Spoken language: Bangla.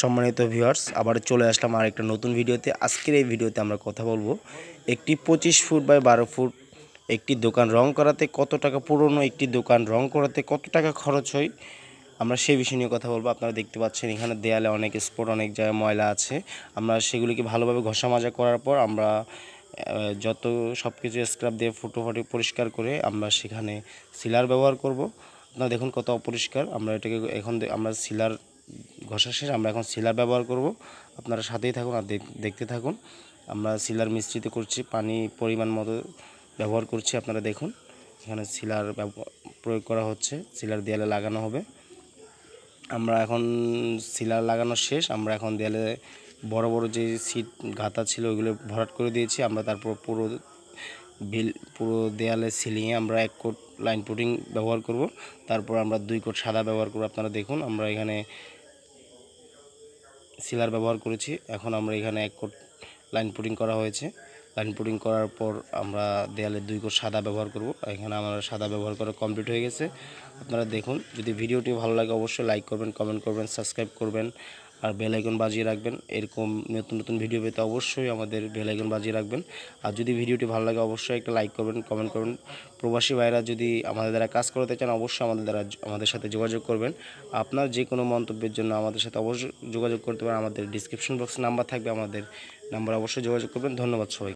সম্মানিত ভিউয়ার্স আবার চলে আসলাম আর একটা নতুন ভিডিওতে আজকের এই ভিডিওতে আমরা কথা বলবো একটি ২৫ ফুট বাই বারো ফুট একটি দোকান রং করাতে কত টাকা পুরনো একটি দোকান রং করাতে কত টাকা খরচ হয় আমরা সেই বিষয় নিয়ে কথা বলবো আপনারা দেখতে পাচ্ছেন এখানে দেয়ালে অনেক স্পট অনেক জায়গায় ময়লা আছে আমরা সেগুলিকে ভালোভাবে ঘষা মাজা করার পর আমরা যত সব কিছু স্ক্রাব দিয়ে ফুটোফাটি পরিষ্কার করে আমরা সেখানে সিলার ব্যবহার করব আপনারা দেখুন কত অপরিষ্কার আমরা এটাকে এখন আমরা সিলার ঘষা শেষ আমরা এখন সিলার ব্যবহার করব আপনারা সাথেই থাকুন আর দেখতে থাকুন আমরা সিলার মিশ্রিত করছি পানি পরিমাণ মতো ব্যবহার করছি আপনারা দেখুন এখানে সিলার প্রয়োগ করা হচ্ছে সিলার দেয়ালে লাগানো হবে আমরা এখন সিলার লাগানো শেষ আমরা এখন দেয়ালে বড় বড় যে সিট গাঁথা ছিল ওইগুলো ভরাট করে দিয়েছি আমরা তারপর পুরো বিল পুরো দেয়ালে সিলিংয়ে আমরা এক কোট লাইন পুটিং ব্যবহার করব তারপর আমরা দুই কোট সাদা ব্যবহার করব আপনারা দেখুন আমরা এখানে সিলার ব্যবহার করেছি এখন আমরা এখানে এক কোট লাইন পুটিং করা হয়েছে লাইন পুটিং করার পর আমরা দেয়ালে দুই কোট সাদা ব্যবহার করব এখানে আমার সাদা ব্যবহার করা কমপ্লিট হয়ে গেছে আপনারা দেখুন যদি ভিডিওটি ভালো লাগে অবশ্যই লাইক করবেন কমেন্ট করবেন সাবস্ক্রাইব করবেন আর বেলাইকন বাজিয়ে রাখবেন এরকম নতুন নতুন ভিডিও পেতে অবশ্যই আমাদের বেলাইকন বাজিয়ে রাখবেন আর যদি ভিডিওটি ভালো লাগে অবশ্যই একটা লাইক করবেন কমেন্ট করবেন প্রবাসী ভাইরা যদি আমাদের দ্বারা কাজ করতে চান অবশ্যই আমাদের দ্বারা আমাদের সাথে যোগাযোগ করবেন আপনার যে কোনো মন্তব্যের জন্য আমাদের সাথে অবশ্যই যোগাযোগ করতে পারেন আমাদের ডিসক্রিপশন বক্সে নাম্বার থাকবে আমাদের নাম্বার অবশ্যই যোগাযোগ করবেন ধন্যবাদ সবাই